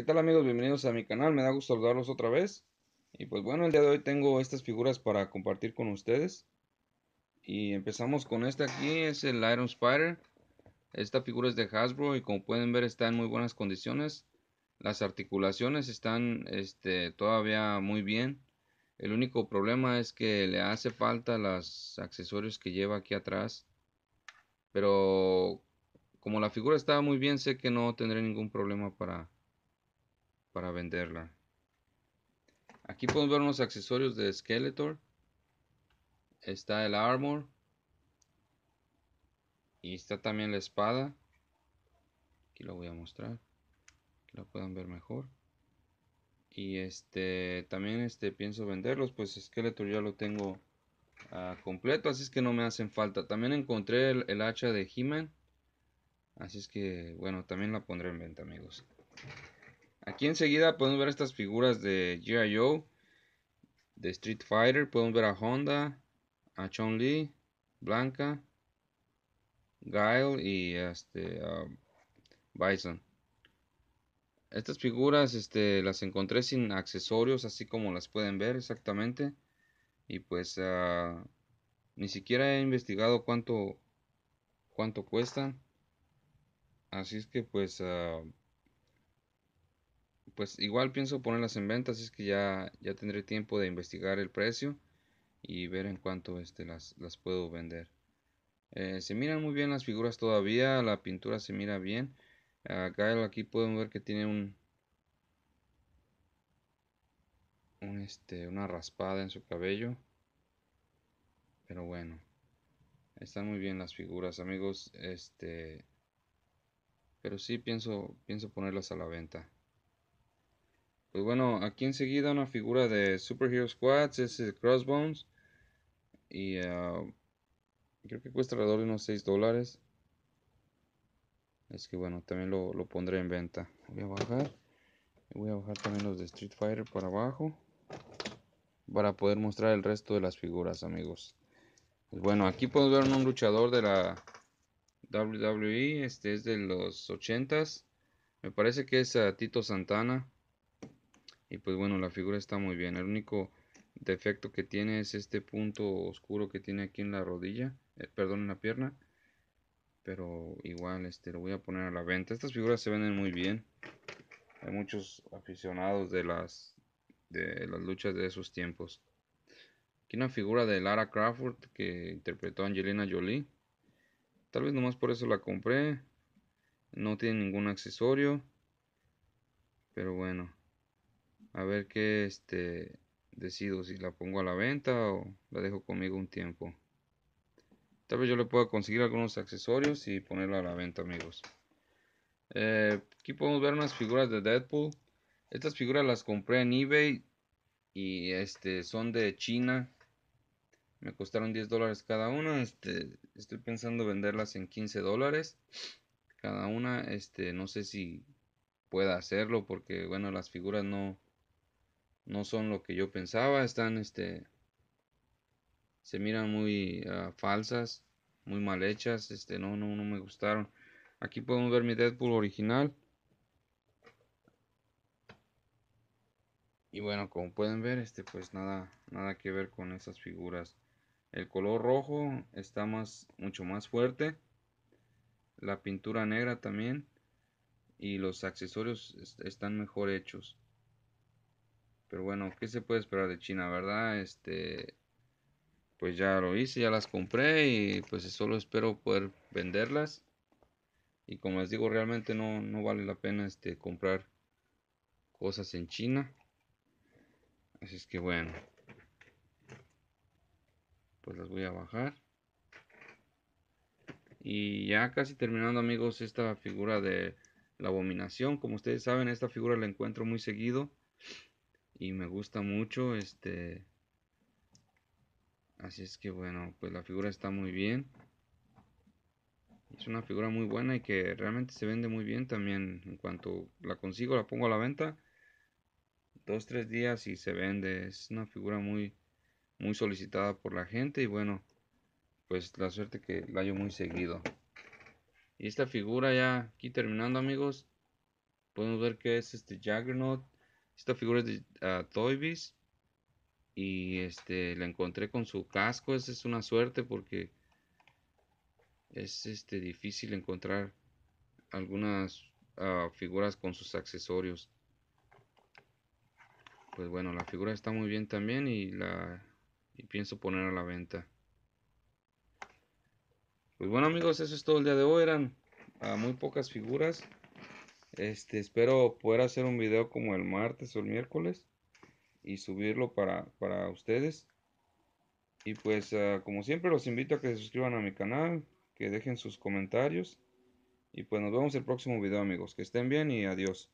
¿Qué tal amigos? Bienvenidos a mi canal, me da gusto saludarlos otra vez. Y pues bueno, el día de hoy tengo estas figuras para compartir con ustedes. Y empezamos con esta aquí, es el Iron Spider. Esta figura es de Hasbro y como pueden ver está en muy buenas condiciones. Las articulaciones están este, todavía muy bien. El único problema es que le hace falta los accesorios que lleva aquí atrás. Pero como la figura está muy bien, sé que no tendré ningún problema para para venderla. Aquí podemos ver unos accesorios de Skeletor. Está el armor. Y está también la espada. Aquí lo voy a mostrar. Que lo puedan ver mejor. Y este también este pienso venderlos. Pues Skeletor ya lo tengo ah, completo. Así es que no me hacen falta. También encontré el, el hacha de He-Man. Así es que bueno, también la pondré en venta amigos. Aquí enseguida podemos ver estas figuras de G.I.O. De Street Fighter. Podemos ver a Honda, a Chun Li, Blanca, Guile y este um, Bison. Estas figuras este, las encontré sin accesorios, así como las pueden ver exactamente. Y pues ah, ni siquiera he investigado cuánto, cuánto cuestan. Así es que pues... Ah, pues igual pienso ponerlas en venta, así es que ya, ya tendré tiempo de investigar el precio y ver en cuánto este, las, las puedo vender. Eh, se miran muy bien las figuras todavía, la pintura se mira bien. Acá aquí pueden ver que tiene un, un este, una raspada en su cabello. Pero bueno, están muy bien las figuras, amigos. Este, pero sí pienso, pienso ponerlas a la venta. Pues bueno, aquí enseguida una figura de Super Hero Squads, es el Crossbones. Y ah, creo que cuesta alrededor de unos 6 dólares. Es que bueno, también lo, pondré en venta. Voy a bajar. Voy a bajar también los de Street Fighter para abajo. Para poder mostrar el resto de las figuras, amigos. Pues bueno, aquí podemos ver un luchador de la WWE. Este es de los 80s. Me parece que es ah, Tito Santana. Y pues bueno, la figura está muy bien. El único defecto que tiene es este punto oscuro que tiene aquí en la rodilla, eh, perdón, en la pierna. Pero igual, este, lo voy a poner a la venta. Estas figuras se venden muy bien. Hay muchos aficionados de las, de las luchas de esos tiempos. Aquí una figura de Lara Crawford que interpretó Angelina Jolie. Tal vez nomás por eso la compré. No tiene ningún accesorio. Pero bueno a ver qué este, decido, si la pongo a la venta o la dejo conmigo un tiempo. Tal vez yo le pueda conseguir algunos accesorios y ponerla a la venta, amigos. Eh, aquí podemos ver unas figuras de Deadpool. Estas figuras las compré en eBay y este, son de China. Me costaron 10 dólares cada una. Este, estoy pensando venderlas en 15 dólares cada una. Este, no sé si pueda hacerlo porque, bueno, las figuras no, no son lo que yo pensaba, están, este, se miran muy ah, falsas, muy mal hechas, este, no, no, me gustaron. Aquí podemos ver mi Deadpool original. Y bueno, como pueden ver, este, pues nada, nada que ver con esas figuras. El color rojo está más, mucho más fuerte. La pintura negra también. Y los accesorios este, están mejor hechos. Pero bueno, ¿qué se puede esperar de China, verdad? Este, pues ya lo hice, ya las compré y pues solo espero poder venderlas. Y como les digo, realmente no, vale la pena este, comprar cosas en China. Así es que bueno, pues las voy a bajar. Y ya casi terminando amigos esta figura de la abominación. Como ustedes saben, esta figura la encuentro muy seguido y me gusta mucho este así es que bueno pues la figura está muy bien es una figura muy buena y que realmente se vende muy bien también en cuanto la consigo la pongo a la venta dos tres días y se vende es una figura muy muy solicitada por la gente y bueno pues la suerte que la hallo muy seguido y esta figura ya aquí terminando amigos podemos ver que es este Juggernaut esta figura es de uh, y este la encontré con su casco. Esa es una suerte porque es este difícil encontrar algunas ah, figuras con sus accesorios. Pues bueno, la figura está muy bien también y la pienso poner a la venta. Pues bueno amigos, eso es todo el día de hoy. Eran ah, muy pocas figuras. Este, espero poder hacer un video como el martes o el miércoles y subirlo para, para ustedes. Y pues ah, como siempre los invito a que se suscriban a mi canal, que dejen sus comentarios. Y pues nos vemos el próximo video amigos. Que estén bien y adiós.